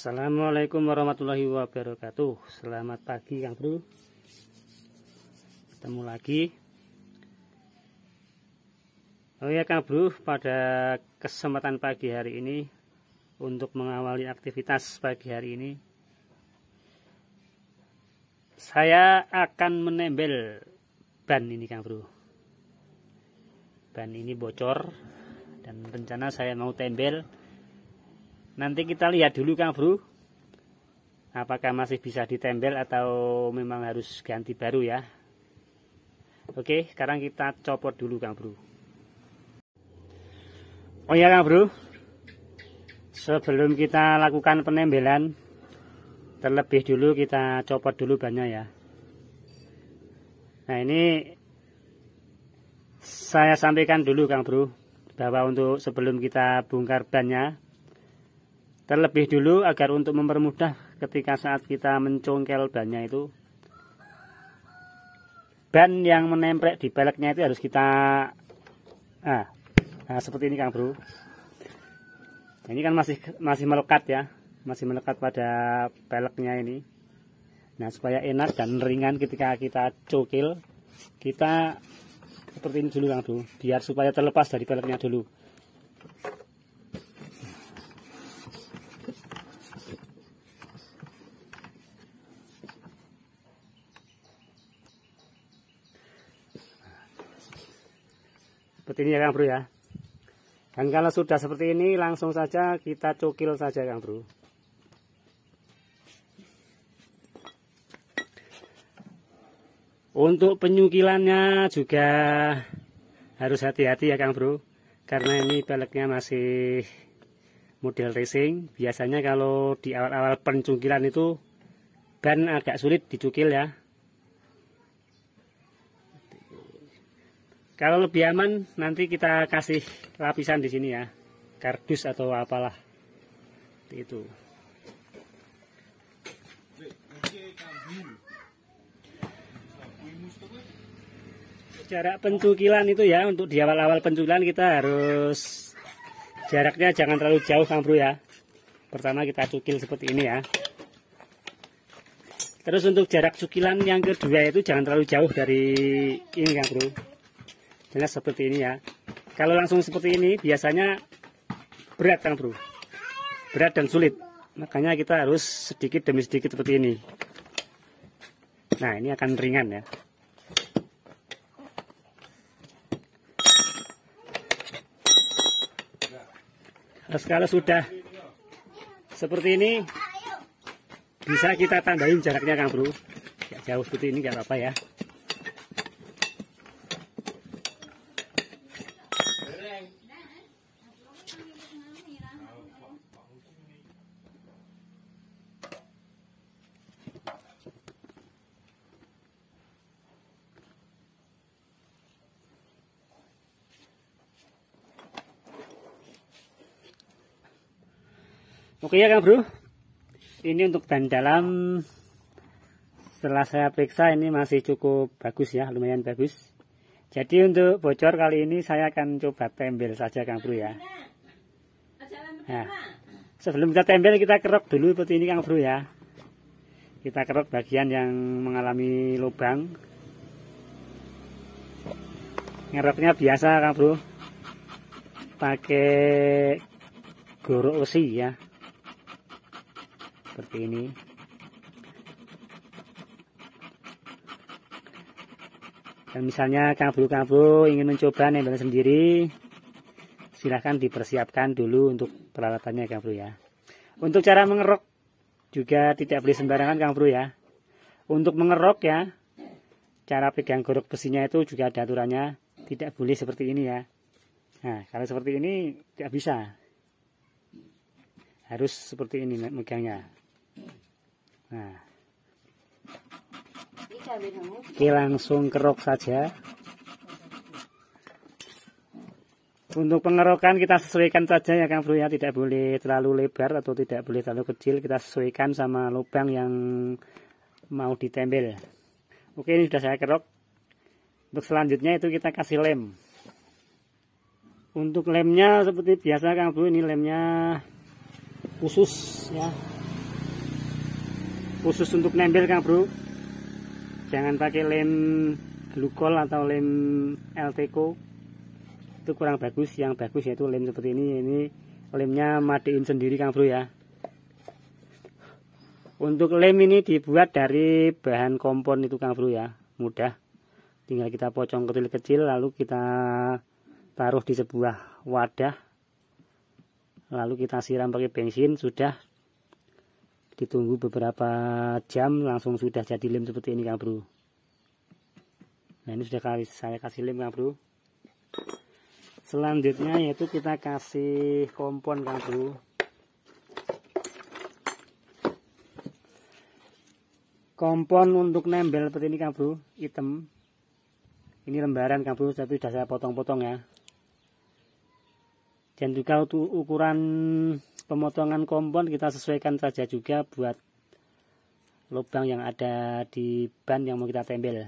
Assalamualaikum warahmatullahi wabarakatuh Selamat pagi Kang Bro Ketemu lagi Oh ya Kang Bro Pada kesempatan pagi hari ini Untuk mengawali aktivitas pagi hari ini Saya akan menembel Ban ini Kang Bro Ban ini bocor Dan rencana saya mau tembel Nanti kita lihat dulu Kang Bro. Apakah masih bisa ditempel atau memang harus ganti baru ya. Oke, sekarang kita copot dulu Kang Bro. Oh ya Kang Bro. Sebelum kita lakukan penembelan, terlebih dulu kita copot dulu bannya ya. Nah, ini saya sampaikan dulu Kang Bro bahwa untuk sebelum kita bongkar bannya terlebih dulu agar untuk mempermudah ketika saat kita mencongkel bannya itu ban yang menempel di peleknya itu harus kita nah, nah seperti ini Kang Bro nah, ini kan masih masih melekat ya masih melekat pada peleknya ini nah supaya enak dan ringan ketika kita cokil kita seperti ini dulu Kang Bro biar supaya terlepas dari peleknya dulu ini ya Kang Bro ya. Dan kalau sudah seperti ini langsung saja kita cukil saja Kang Bro. Untuk penyukilannya juga harus hati-hati ya Kang Bro. Karena ini peleknya masih model racing. Biasanya kalau di awal-awal pencungkilan itu ban agak sulit dicukil ya. Kalau lebih aman nanti kita kasih lapisan di sini ya. Kardus atau apalah. Itu. Jarak pencukilan itu ya untuk di awal-awal pencukilan kita harus jaraknya jangan terlalu jauh Kang Bro ya. Pertama kita cukil seperti ini ya. Terus untuk jarak cukilan yang kedua itu jangan terlalu jauh dari ini Kang Bro jelas seperti ini ya. Kalau langsung seperti ini biasanya berat kan bro. Berat dan sulit. Makanya kita harus sedikit demi sedikit seperti ini. Nah ini akan ringan ya. Terus kalau sudah seperti ini bisa kita tambahin jaraknya kan bro. Ya, jauh seperti ini gak apa-apa ya. Oke ya Kang Bro. Ini untuk ban dalam setelah saya periksa ini masih cukup bagus ya, lumayan bagus. Jadi untuk bocor kali ini saya akan coba tempel saja Kang Bro ya. Nah, sebelum kita tempel kita kerok dulu seperti ini Kang Bro ya. Kita kerok bagian yang mengalami lubang. Ngeroknya biasa Kang Bro. Pakai goro besi ya seperti ini dan misalnya kang kang bro ingin mencoba nembel sendiri silahkan dipersiapkan dulu untuk peralatannya Kang Bro ya untuk cara mengerok juga tidak boleh sembarangan Kang Bro ya untuk mengerok ya cara pegang gorok besinya itu juga ada aturannya tidak boleh seperti ini ya nah kalau seperti ini tidak bisa harus seperti ini megangnya Nah. Oke, langsung kerok saja. Untuk pengerokan kita sesuaikan saja ya Kang Bro ya, tidak boleh terlalu lebar atau tidak boleh terlalu kecil, kita sesuaikan sama lubang yang mau ditempel. Oke, ini sudah saya kerok. Untuk selanjutnya itu kita kasih lem. Untuk lemnya seperti biasa Kang Bro, ini lemnya khusus ya khusus untuk nempel kan bro jangan pakai lem glukol atau lem LTCO itu kurang bagus yang bagus yaitu lem seperti ini ini lemnya madein sendiri kang bro ya untuk lem ini dibuat dari bahan kompon itu kang bro ya mudah tinggal kita pocong kecil-kecil lalu kita taruh di sebuah wadah lalu kita siram pakai bensin sudah ditunggu beberapa jam langsung sudah jadi lem seperti ini kang bro nah ini sudah saya kasih lem kang bro selanjutnya yaitu kita kasih kompon kang bro kompon untuk nembel seperti ini kang bro hitam ini lembaran kang bro tapi sudah saya potong-potong ya dan juga untuk ukuran pemotongan kompon kita sesuaikan saja juga buat lubang yang ada di ban yang mau kita tempel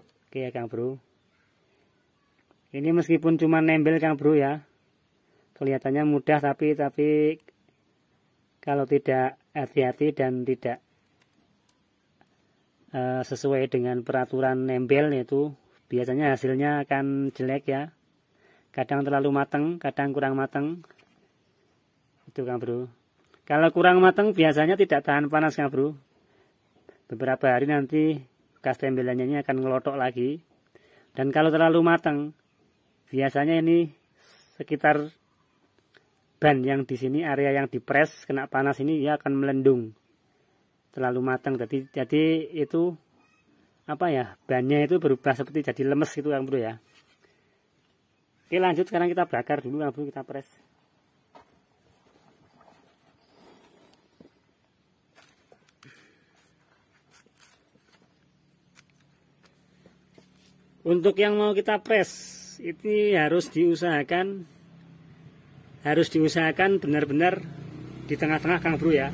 oke ya kang bro ini meskipun cuma nempel kang bro ya kelihatannya mudah tapi tapi kalau tidak hati-hati dan tidak uh, sesuai dengan peraturan nempel itu biasanya hasilnya akan jelek ya kadang terlalu matang kadang kurang matang itu kang bro kalau kurang matang biasanya tidak tahan panas kang bro beberapa hari nanti bekas tembelannya ini akan ngelotok lagi dan kalau terlalu matang biasanya ini sekitar ban yang di sini area yang dipres kena panas ini dia akan melendung terlalu matang jadi jadi itu apa ya bannya itu berubah seperti jadi lemes gitu kan bro ya oke lanjut sekarang kita bakar dulu kan bro kita press untuk yang mau kita press ini harus diusahakan harus diusahakan benar-benar di tengah-tengah Kang Bro ya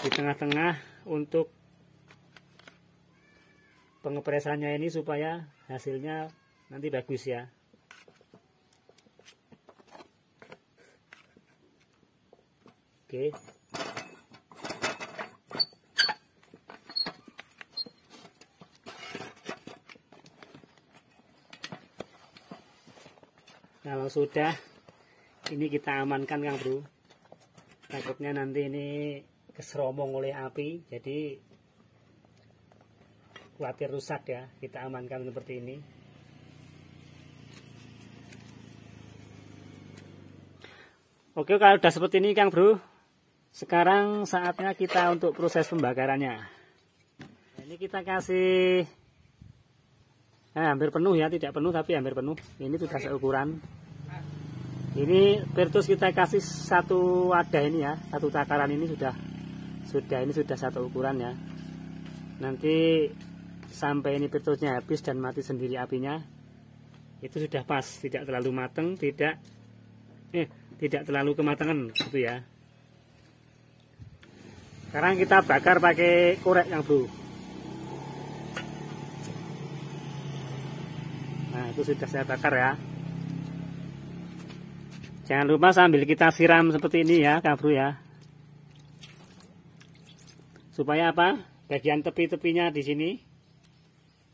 di tengah-tengah untuk pengepresannya ini supaya hasilnya nanti bagus ya oke kalau sudah ini kita amankan kang bro takutnya nanti ini keseromong oleh api jadi khawatir rusak ya kita amankan seperti ini Oke kalau sudah seperti ini Kang Bro sekarang saatnya kita untuk proses pembakarannya nah, ini kita kasih nah, hampir penuh ya tidak penuh tapi hampir penuh ini sudah seukuran ini Virtus kita kasih satu wadah ini ya satu takaran ini sudah sudah ini sudah satu ukuran ya nanti sampai ini petrusnya habis dan mati sendiri apinya itu sudah pas tidak terlalu mateng tidak eh tidak terlalu kematangan gitu ya sekarang kita bakar pakai korek yang bro nah itu sudah saya bakar ya jangan lupa sambil kita siram seperti ini ya kabru ya supaya apa bagian tepi-tepinya di sini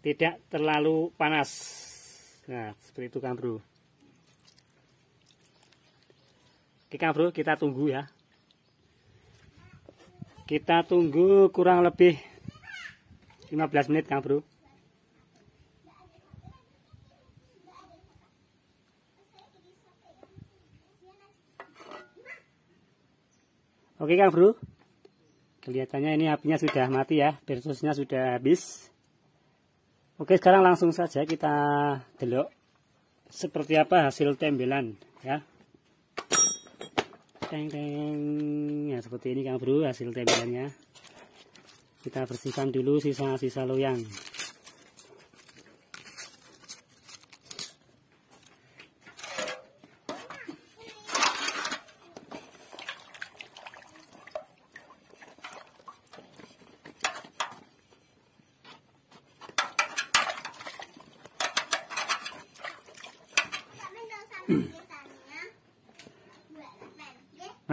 tidak terlalu panas nah seperti itu kan bro oke kan bro kita tunggu ya kita tunggu kurang lebih 15 menit kan bro Oke Kang Bro. Kelihatannya ini apinya sudah mati ya, bersusnya sudah habis. Oke, sekarang langsung saja kita delok seperti apa hasil tembelan ya. Teng teng. Ya seperti ini Kang Bro hasil tembelannya. Kita bersihkan dulu sisa-sisa loyang.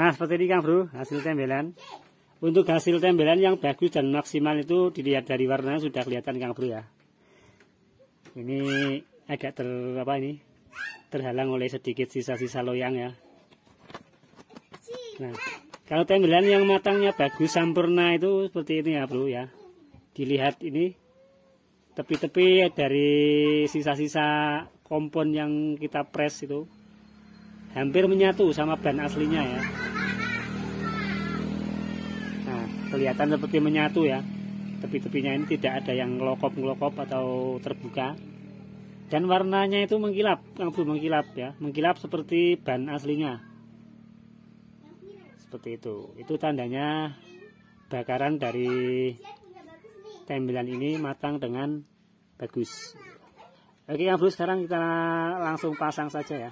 Nah, seperti ini Kang Bro, hasil tembelan. Untuk hasil tembelan yang bagus dan maksimal itu dilihat dari warna sudah kelihatan Kang Bro ya. Ini agak ter apa ini? Terhalang oleh sedikit sisa-sisa loyang ya. Nah, kalau tembelan yang matangnya bagus sempurna itu seperti ini ya Bro ya. Dilihat ini tepi-tepi dari sisa-sisa kompon yang kita press itu hampir menyatu sama ban aslinya ya kelihatan seperti menyatu ya tepi-tepinya ini tidak ada yang ngelokop-ngelokop atau terbuka dan warnanya itu mengkilap langsung mengkilap ya mengkilap seperti ban aslinya seperti itu itu tandanya bakaran dari tembilan ini matang dengan bagus oke yang sekarang kita langsung pasang saja ya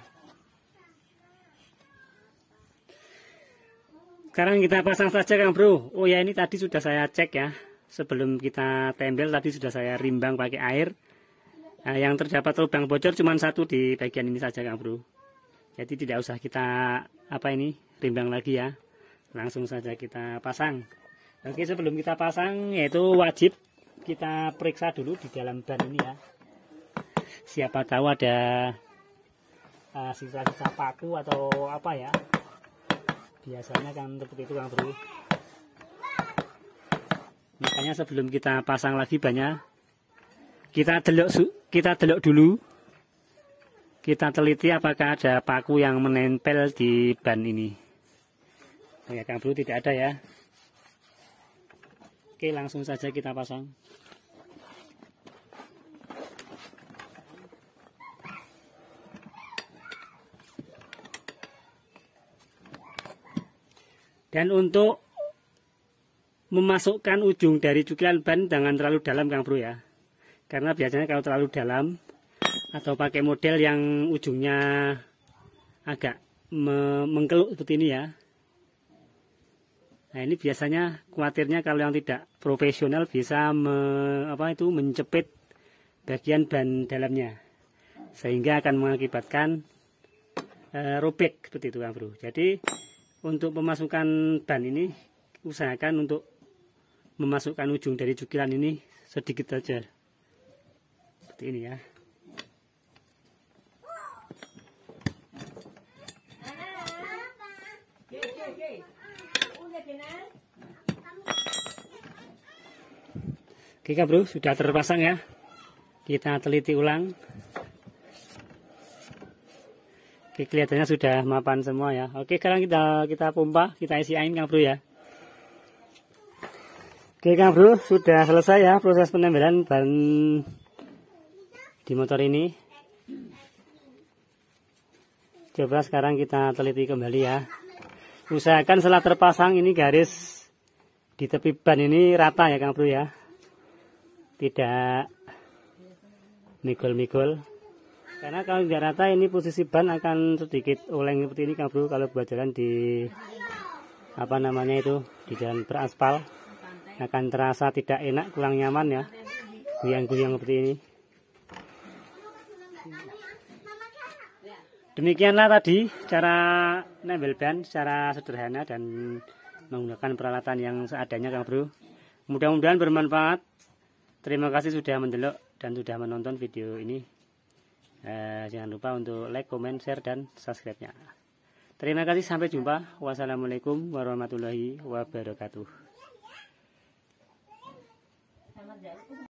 Sekarang kita pasang saja Kang Bro. Oh ya ini tadi sudah saya cek ya. Sebelum kita tempel tadi sudah saya rimbang pakai air. Nah, yang terdapat lubang bocor cuma satu di bagian ini saja Kang Bro. Jadi tidak usah kita apa ini rimbang lagi ya. Langsung saja kita pasang. Oke sebelum kita pasang yaitu wajib kita periksa dulu di dalam ban ini ya. Siapa tahu ada eh, sisa-sisa uh, paku atau apa ya biasanya kan seperti itu kan bro makanya sebelum kita pasang lagi banyak kita delok kita delok dulu kita teliti apakah ada paku yang menempel di ban ini ya kan bro tidak ada ya oke langsung saja kita pasang Dan untuk memasukkan ujung dari cukilan ban jangan terlalu dalam Kang Bro ya. Karena biasanya kalau terlalu dalam atau pakai model yang ujungnya agak me mengkeluk seperti ini ya. Nah, ini biasanya khawatirnya kalau yang tidak profesional bisa me, apa itu menjepit bagian ban dalamnya. Sehingga akan mengakibatkan e, robek seperti itu Kang Bro. Jadi untuk pemasukan ban ini usahakan untuk memasukkan ujung dari cukilan ini sedikit saja seperti ini ya Oke Bro, sudah terpasang ya. Kita teliti ulang Oke, kelihatannya sudah mapan semua ya. Oke, sekarang kita kita pompa, kita isi angin Kang Bro ya. Oke Kang Bro, sudah selesai ya proses penempelan ban di motor ini. Coba sekarang kita teliti kembali ya. Usahakan setelah terpasang ini garis di tepi ban ini rata ya Kang Bro ya. Tidak mikul-mikul karena kalau nggak rata ini posisi ban akan sedikit oleng seperti ini kang bro kalau buat jalan di apa namanya itu di jalan beraspal akan terasa tidak enak kurang nyaman ya guyang-guyang seperti ini demikianlah tadi cara nembel ban secara sederhana dan menggunakan peralatan yang seadanya Kang Bro mudah-mudahan bermanfaat terima kasih sudah mendelok dan sudah menonton video ini eh, jangan lupa untuk like, comment, share, dan subscribe-nya. Terima kasih, sampai jumpa. Wassalamualaikum warahmatullahi wabarakatuh.